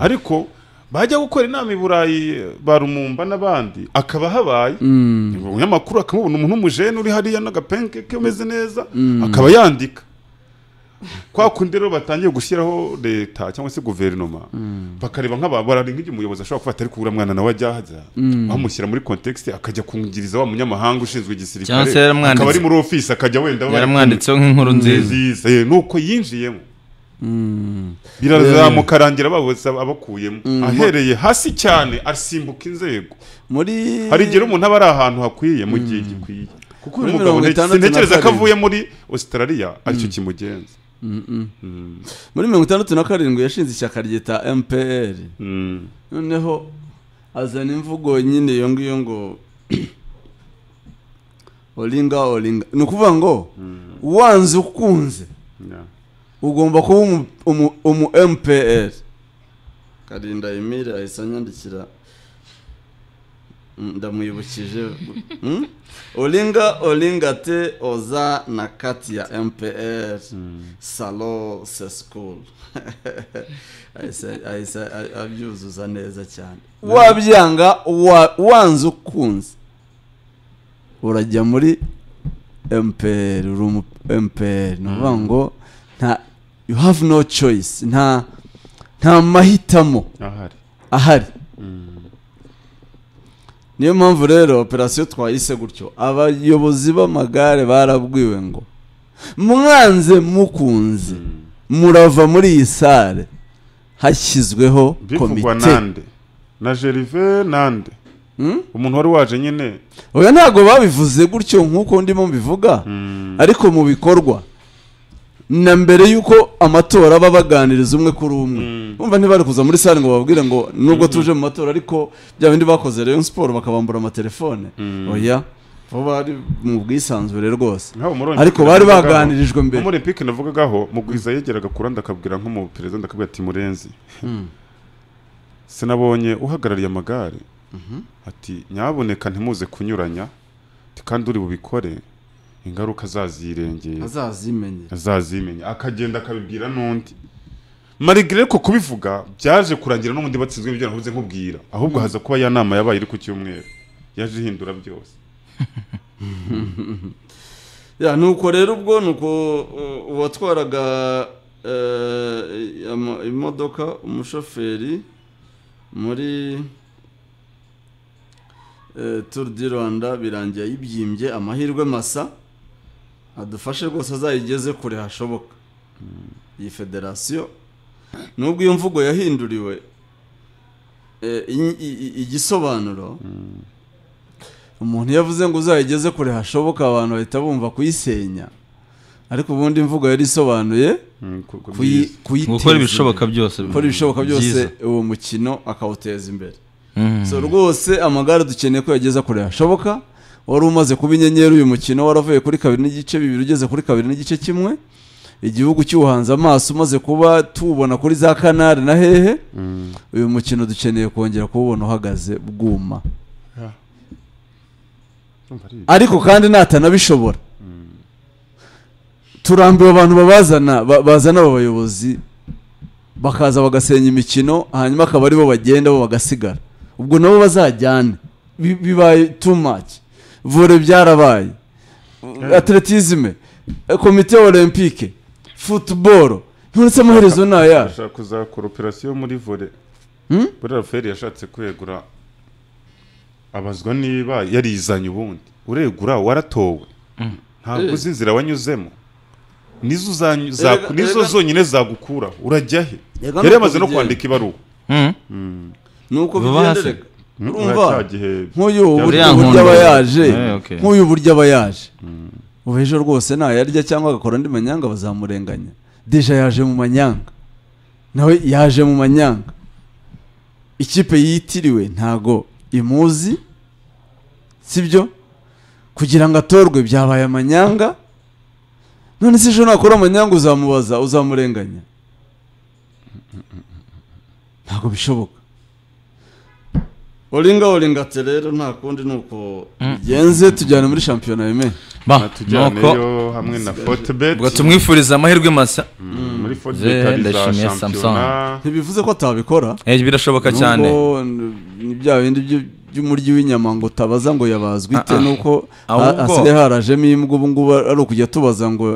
S2: ariko bajya gukora inama i burayi barumumba n'abandi akaba habaye umunyamakuru akamubona umuntu w'umujene uri hariya n'agapenke ke umeze neza akaba yandika kwa kundi rero batangiye gushyiraho leta cyangwa se guverinoma mm. bakareba nk'ababarari nk'igihe umuyobozi ashobora kuba atari kubura mwana nawe ajya haza mm. bamushyira muri kontekisite akajya kungiriza wa munyamahanga ushinzwe igisirikare akaba ari muri ofisi akajya wenda yaramwanditseho nk'inkuru mm. nziza eh, nuko yinjiyemo birazamuka arangira abakuyemo ahereye hasi cyane asimbuka inzego hari igihe umuntu aba ari ahantu hakwiye mu gihe gikwiye kuko uyu mugabo ntekereza ko avuye muri ositarariya aricyo
S1: kimugenza muri mirongo itandatu na karindwi yashinze ishyaka ryita mpr mm. noneho azana imvugo nyine iyo ngiyo ngo oringa [CLEARS THROAT] oringa ni ukuvuga ngo mm. wanze ukunze ugomba kuba umu mpr karinda emile ahise anyandikira ndamwibukije hmm? olinga olinga te oza na kati ya mpr salon se school abyuzuza neza cyane hmm. wabyanga wanze ukunze urajya muri mpr uri mpr hmm. ni ukuvuga ngo nta you have no choice nta nta mahitamo ahari niyo mpamvu rero operasiyo twayise gutyo abayobozi b'amagare barabwiwe ngo mwanze mukunze hmm. murava muri iyi sale hashyizweho komite
S2: na jerive nande hmm? umuntu wari waje nyine oya
S1: ntabwo babivuze gutyo nk'uko ndimo mbivuga hmm. ariko mu bikorwa na mbere y'uko amatora aba baganiriza umwe kuri umwe mm. bumva ntibari kuza muri sale ngo bababwire ngo nubwo mm-hmm. tuje mu matora ariko bya bindi bakoze rero siporo bakabambura amatelefone mm. oya vuba ari mu bwisanzure rwose ariko bari baganirijwe mbere muri piki
S2: navugagaho mugwiza yegeraga kuri akabwira nk'umuperezida ndakabwira ati murenzi mm. sinabonye uhagarariye amagare mm-hmm. ati nyaboneka ntimuze kunyuranya kandi uri bubikore ingaruka azazirengera azazimenye azazimenye akagenda akabibwira n'undi marigire ko kubivuga byaje kurangira n'ubundi batsinzwe ibyo navuze nkubwira ahubwo haza kuba ya nama yabaye iri ku cyumweru yaje ihindura byose [LAUGHS]
S1: ya nuko rero ubwo nuko uh, uwatwaraga uh, imodoka umushoferi muri uh, turu di rwanda birangiye yibyimbye amahirwe masa adufashe rwose azayigeze kure hashoboka hmm. iyi federasiyo nubwo iyo mvugo yahinduriwe e, igisobanuro hmm. umuntu iyo avuze ngo uzayigeze kure hashoboka abantu bahita bumva kuyisenya ariko ubundi imvugo yari isobanuye hmm, gukora ibishoboka byose gukora ibishoboka byose uwo mukino akawuteza imbere rwose amagare dukeneye ko yageze kure hashoboka wari umaze kuba inyenyeri uyu mukino waravuye kuri kabiri n'igice bibiri ugeze kuri kabiri n'igice kimwe igihugu cy'ubuhanzi amaso umaze kuba tubona kuri za kanari na hehe mm. uyu mukino dukeneye kongera kuwubona uhagaze bwuma ariko kandi natanabishobora mm. turambiwe abantu babazana bazana aba bayobozi bakaza bagasenya imikino hanyuma akaba aribo bagenda bo bagasigara ubwo nabo bazajyane bibaye too much vore byarabaye atletisme komite olympique futuboro nturetse amaherezo ni aya
S2: ashaka kuzakora operasiyo muri vore buriya feri yashatse kwegura abazwa niba yarizanye ubundi uregura waratowe hmm. ntabwo eh. uzi inzira wanyuzemo nizo zonyine zagukura urajya he yari yamaze no kwandika ibaruwa hmm?
S1: hmm. nuko bigendereka Hmm? urumva nk'uyu buryo eh, aba yaje nk'uyu buryo aba yaje ubu ejo rwose nayarya cyangwa agakora andi manyanga bazamurenganya deja yaje mu manyanga nawe yaje mu manyanga ikipe yitiriwe ntago imuzi sibyo kugira ngo atorwe byabaye amanyanga none si ejo nakora amanyanga uzamubaza uzamurenganya hmm, hmm, ntabwo bishoboka uringa uringatse rero nta kundi ni uko mm. bigenze tujyana muri shampiyona yemewe tujyaneyo hamwe na fotibeti ubwo tumwifuriza amahirwe masa mm, muri mm. fotibeti za shampiyona ntibivuze ko atabikora eh, birashoboka cyane ni bya bindi by'umuryi w'inyama ngo tabaza ngo yabazwa ite ah, ah. nuko hasigaye harajemo imbwa ubu ngubu ari ukujya tubaza ngo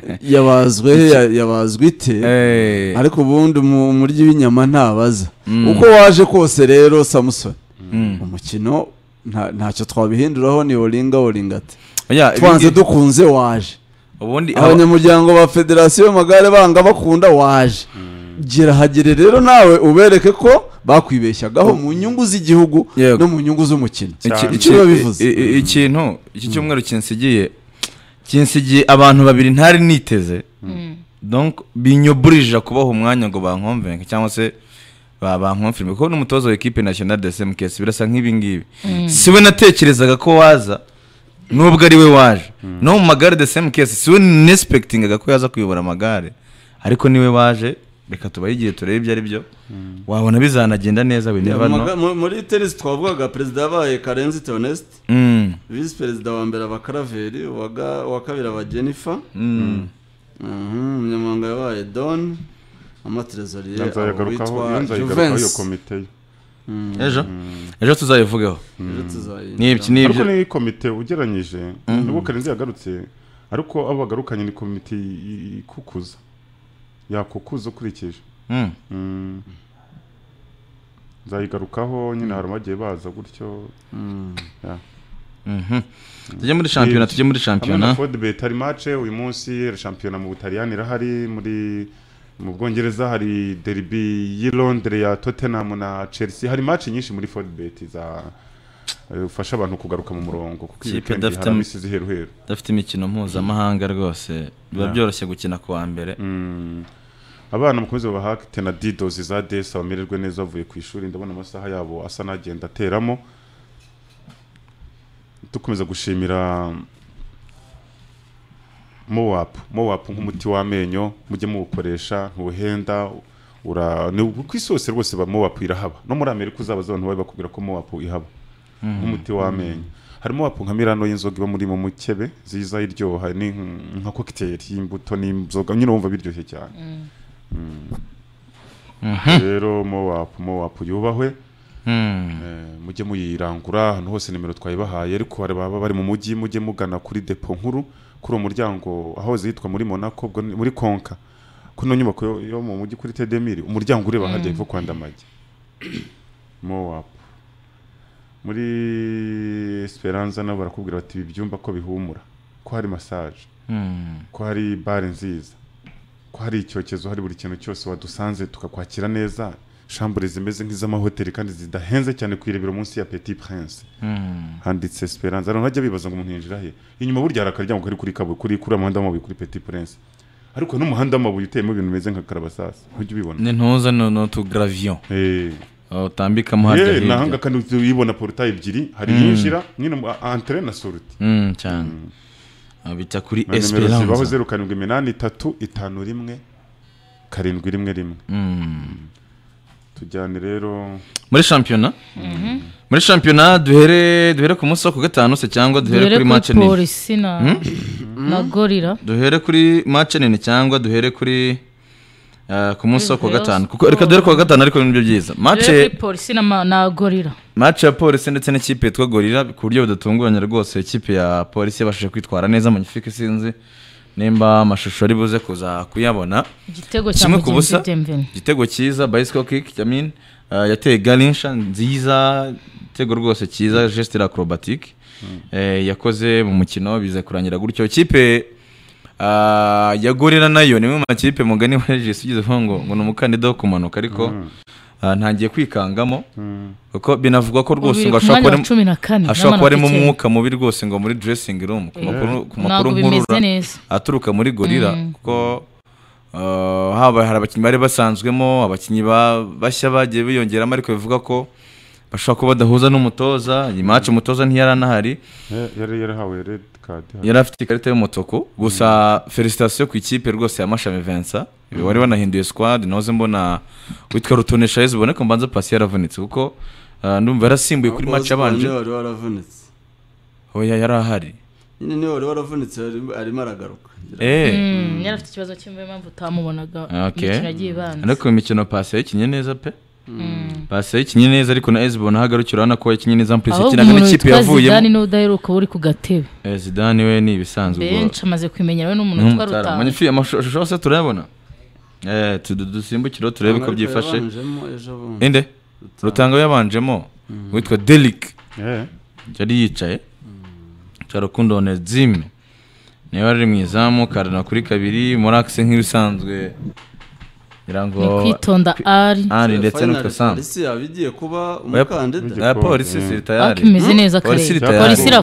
S1: [LAUGHS] yabazwe yabazwe ite eh. ariko ubundi umuryi w'inyama ntabaza mm. uko waje kose rero samusoni mm. umukino ntacyo twabihinduraho ni woringa woringa ati twanze dukunze waje abanyamuryango ba federasiyo y'amagare banga bakunda waje mm. gerahagere rero nawe ubereke ko bakwibeshyagaho mu nyungu z'igihugu no mu nyungu z'umukino
S4: ikintu iki cyumweru kinsigiye kinsigiye abantu babiri ntari niteze hmm. Hmm. binyoburije kubaha umwanya ngo bankomvenke cyangwa se bankomfirime kuko n'umutoza w'ikipe nasiyonari de semukesi birasa nk'ibingibi hmm. we natekerezaga ko waza nubwo ari we waje no mu magare de semukesi siwe nesipekitingaga ko yaza kuyobora amagare ariko niwe waje reka tubahe igihe turebe ibyo ari hmm. byo wabona bizanagenda neza
S1: muri tenisi twavugaga perezida yabaye karenzi teonesite hmm. visi perezida wa mbere aba karaveri uwa kabiri aba jenifa umunyamahanga hmm. mhm. yabaye doni amaterezoriye witwa juvensi
S4: ejo ejo tuzayivugeho ariko ni
S2: komite ugereranyije nubwo karenzi yagarutse ariko abo bagarukanye ni komite ikukuza yakukuza ukurikije hmm. Hmm. nzayigarukaho nyine hmm. hari abagiye baza gutyo mhm.
S4: tujye muri shampiyona tujye muri shampiyona
S2: fodibeti hari mace uyu munsi shampiyona mu butaliyani irahari muri mu bwongereza hari deribi y'irondere ya tottenham na chelsea hari mace nyinshi muri fodibeti za Eh, ufasha abantu kugaruka mu murongo
S4: kuko ikipe idafite imikino mpuzamahanga rwose biba byoroshye gukina
S2: ku wa mbere mm. abana mukomeze babahake na didozi za desi bamererwe neza bavuye ku ishuri ndabona amasaha yabo asa n'agenda ateramo dukomeza gushimira mowapu mowapu nk'umuti w'amenyo mujye muwukoresha ntuhenda ku isi hose rwose mowapu irahaba no muri amerika uzabaza abantu bari bakubwira ko mowapu ihaba nk'umuti mm-hmm. w'amenyo harimo wapu nka y'inzoga iba muri mu mukebe nziza iryoha ni nka kokiteri y'imbuto n'inzoga nyine wumva biryoshye cyane mm-hmm. Mm-hmm. rero mowapu wapu yubahwe eh, mujye muyirangura ahantu hose nimero twayibahaye ariko hari baba bari mu mujyi mujye mugana kuri depo nkuru kuri uwo muryango aho zitwa muri monaco muri konka kuri nyubako yo mu mujyi kuri tedemiri umuryango ureba hajya hepfo kwa mowapu muri esperanza nabo barakubwira bati ibi byumba ko bihumura ko hari masaje hmm. ko hari bare nziza ko hari icyokezo hari buri kintu cyose wadusanze tukakwakira neza shambure zimeze nk'iz'amahoteli kandi zidahenze cyane kuyirebera munsi ya peti prince hmm. handitse esperanza abantu bajya bibaza ngo umuntu yinjira he inyuma burya hari akaryango kari kuri kabuye kuri kuri amahanda y'amabuye kuri peti prince ariko n'umuhanda w'amabuye uteyemo ibintu bimeze nka karabasasi ntujya ubibona ni
S4: ntuza ni utugaraviyo eh. utambika oh, mo hajya hirya nahanga
S2: kandi uyibona porutayi ebyiri hari mm. yinjira nyine antere na sorute
S4: mm, cyane mm. ah, bijya kuri esperance zibaho
S2: zeru karindwi iminani itatu itanu rimwe karindwi rimwe rimwe tujyane
S4: rero muri shampiyona mhm. muri shampiyona duhere duhere ku munsi wo ku gatanu se cyangwa duhere kuri mace nini duhere kuri polisi
S3: na hmm? gorira
S4: duhere kuri mace nini cyangwa duhere kuri Ah, ku munsi wo ku wa gatanu kuko reka dore ku wa gatanu ariko nibyo byiza mace
S3: polisi na gorira
S4: mace ya polisi ndetse n'ikipe yitwa gorira ku buryo budatunguranye rwose ikipe ya polisi yabashije kwitwara neza mu gifu isinzi nimba amashusho ari buze kuza kuyabona igitego cya mugenzi igitego cyiza bayisiko kiki yamini ah, yateye garinsha nziza igitego rwose cyiza jesitira akorobatike hmm. eh, yakoze mu mukino bize kurangira gutyo kipe. Ah, yagorera nayo ni mu makipe mugani waje ugeze ngo ngo ni umukandida wo kumanuka ariko mm. ah, ntangiye kwikangamo mm. kuko binavugwa ko rwose ngo ashobora kuba arimo umwuka mubi rwose ngo muri dressing room ku eh. makuru nkurura aturuka muri gorira mm. kuko ah, haba hari abakinnyi bari basanzwemo abakinnyi bashya bagiye biyongeramo ariko bivuga ko bashobora kuba badahuza n'umutoza nyuma yacu umutoza ntiyari anahari
S2: yari yarahawe redi kadi yari
S4: afite ikarita y'umutuku gusa mm-hmm. felicitasiyo ku ikipe rwose ya mashami vensa wari wanahinduye sikwadi nahoze mbona witwa rutonesha yezu ubone ko mbanza pasi yaravunitse kuko uh, ndumva yarasimbuye kuri maci abanje
S1: wari waravunitse
S4: oya yari ahari
S1: nyine niwe wari waravunitse arimo aragaruka
S4: eh.
S3: hmm, yari afite ikibazo cy'imvura mpamvu utamubonaga imikino agiye ibanza
S4: ariko imikino pasi yayikinnye neza pe Mm. yakinnye neza ariko na esi bona ahagarukira urabona ko yakinnye neza mpurisi yakinaga n'ikipe yavuyemo zidane
S3: n'udaheruka uri ku gatebe
S4: eh, zidane we ni ibisanzwe benshi
S3: amaze kumenya we n'umuntu witwa mm, rutanga
S4: amashusho yose turayabona eh, dusimbukireho turebe ko byifashe inde rutanga yabanjemo mm. witwa derike eh? yari yicaye rukundo nezime niba ari mu izamu karana kuri kabiri muri akise nk'ibisanzwe ngo
S3: kwitonda ari ari ndetse n'utwo
S4: sambu polisi
S1: yabigiye kuba umukandida polisi mm. polisi